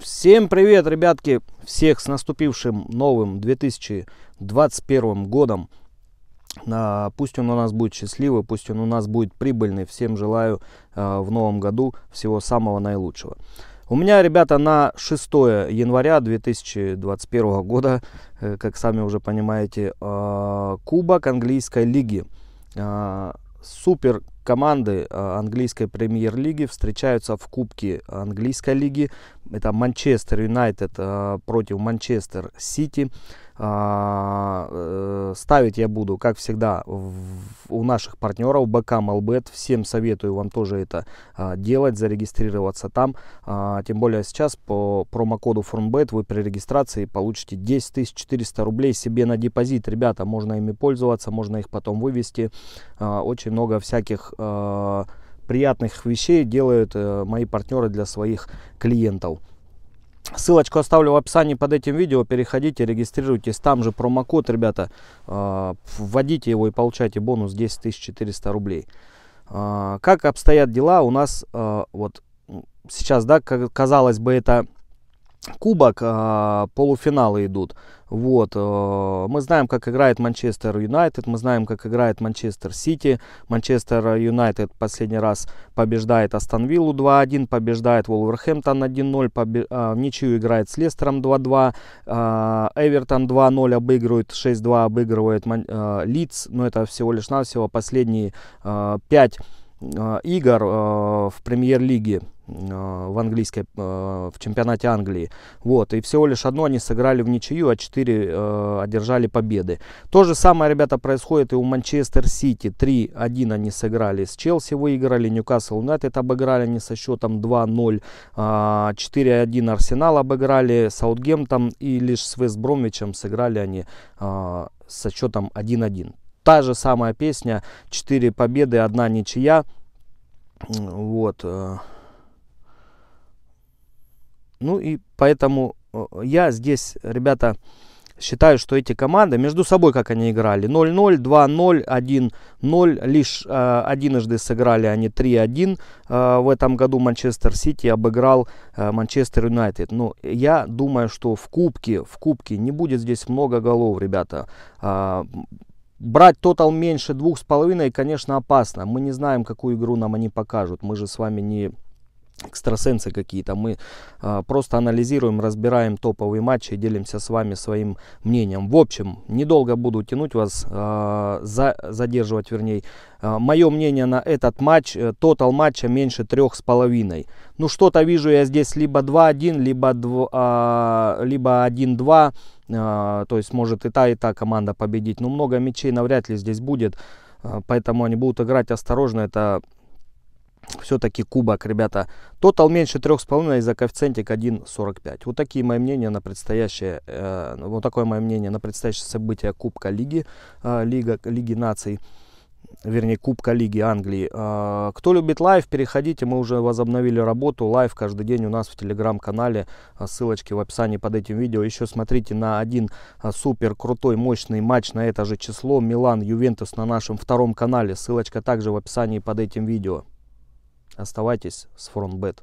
Всем привет, ребятки! Всех с наступившим новым 2021 годом. А, пусть он у нас будет счастливый, пусть он у нас будет прибыльный. Всем желаю а, в новом году всего самого наилучшего. У меня, ребята, на 6 января 2021 года, э, как сами уже понимаете, а, Кубок английской лиги. Супер команды э, английской премьер-лиги встречаются в Кубке английской лиги. Это Манчестер Юнайтед э, против Манчестер Сити. А, э, ставить я буду, как всегда, у наших партнеров БК Малбет. Всем советую вам тоже это а, делать, зарегистрироваться там. А, тем более сейчас по промокоду FormBet вы при регистрации получите 10 400 рублей себе на депозит. Ребята, можно ими пользоваться, можно их потом вывести. Очень много всяких приятных вещей делают э, мои партнеры для своих клиентов. Ссылочку оставлю в описании под этим видео. Переходите, регистрируйтесь. Там же промокод, ребята. А, вводите его и получайте бонус 10 400 рублей. А, как обстоят дела у нас а, вот сейчас, да, казалось бы, это Кубок, а, полуфиналы идут. Вот, а, мы знаем, как играет Манчестер Юнайтед, мы знаем, как играет Манчестер Сити. Манчестер Юнайтед последний раз побеждает Астон Виллу 2-1, побеждает Вулверхэмптон 1-0, побе... А, ничью играет с Лестером 2-2, Эвертон 2-0 обыгрывает, 6-2 обыгрывает Ман... Лидс, но это всего лишь навсего последние а, 5 Э, игр э, в премьер-лиге э, в английской, в чемпионате Англии. Вот, и всего лишь одно они сыграли в ничью, а четыре одержали победы. То же самое, ребята, происходит и у Манчестер Сити. 3-1 они сыграли с Челси, выиграли, Ньюкасл Юнайтед обыграли они со счетом 2-0, э, 4-1 Арсенал обыграли, Саутгемптон и лишь с Вестбромвичем сыграли они со счетом 1-1 та же самая песня, четыре победы, одна ничья. Вот. Э, ну и поэтому э, я здесь, ребята, считаю, что эти команды между собой, как они играли, 0-0, 2-0, 1-0, лишь э, единожды сыграли они 3-1. Э, в этом году Манчестер Сити обыграл э, Манчестер Юнайтед. Но ну, я думаю, что в кубке, в кубке не будет здесь много голов, ребята. Э, Брать тотал меньше 2,5, конечно, опасно. Мы не знаем, какую игру нам они покажут. Мы же с вами не экстрасенсы какие-то. Мы э, просто анализируем, разбираем топовые матчи и делимся с вами своим мнением. В общем, недолго буду тянуть вас, э, за, задерживать вернее. Э, мое мнение на этот матч, э, тотал матча меньше трех с половиной. Ну что-то вижу я здесь либо 2-1, либо, 2, э, либо 1-2. то есть может и та, и та команда победить. Но много мячей навряд ли здесь будет. Поэтому они будут играть осторожно. Это все-таки кубок, ребята. Тотал меньше 3,5 и за коэффициентик 1,45. Вот такие мои мнения на предстоящее, э, вот такое мое мнение на предстоящее событие Кубка Лиги, э, Лига, Лиги наций. Вернее, Кубка Лиги Англии. Э, кто любит лайв, переходите. Мы уже возобновили работу. Лайв каждый день у нас в телеграм-канале. Э, ссылочки в описании под этим видео. Еще смотрите на один э, супер крутой, мощный матч на это же число. Милан, Ювентус на нашем втором канале. Ссылочка также в описании под этим видео. Оставайтесь с FrontBet.